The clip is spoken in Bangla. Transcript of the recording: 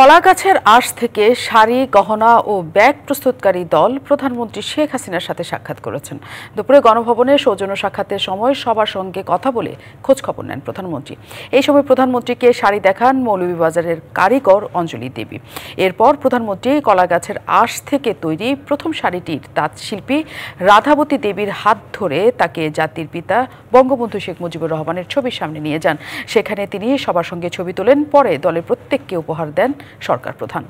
কলাগাছের আশ থেকে শাড়ি গহনা ও ব্যাগ প্রস্তুতকারী দল প্রধানমন্ত্রী শেখ হাসিনার সাথে সাক্ষাৎ করেছেন দুপুরে গণভবনে সৌজন্য সাক্ষাতের সময় সবার সঙ্গে কথা বলে খোঁজখবর নেন প্রধানমন্ত্রী এই সময় প্রধানমন্ত্রীকে শাড়ি দেখান মৌলভীবাজারের কারিগর অঞ্জলি দেবী এরপর প্রধানমন্ত্রী কলাগাছের আশ থেকে তৈরি প্রথম শাড়িটির তাঁত শিল্পী রাধাবতী দেবীর হাত ধরে তাকে জাতির পিতা বঙ্গবন্ধু শেখ মুজিবুর রহমানের ছবির সামনে নিয়ে যান সেখানে তিনি সবার সঙ্গে ছবি তোলেন পরে দলের প্রত্যেককে উপহার দেন সরকার প্রধান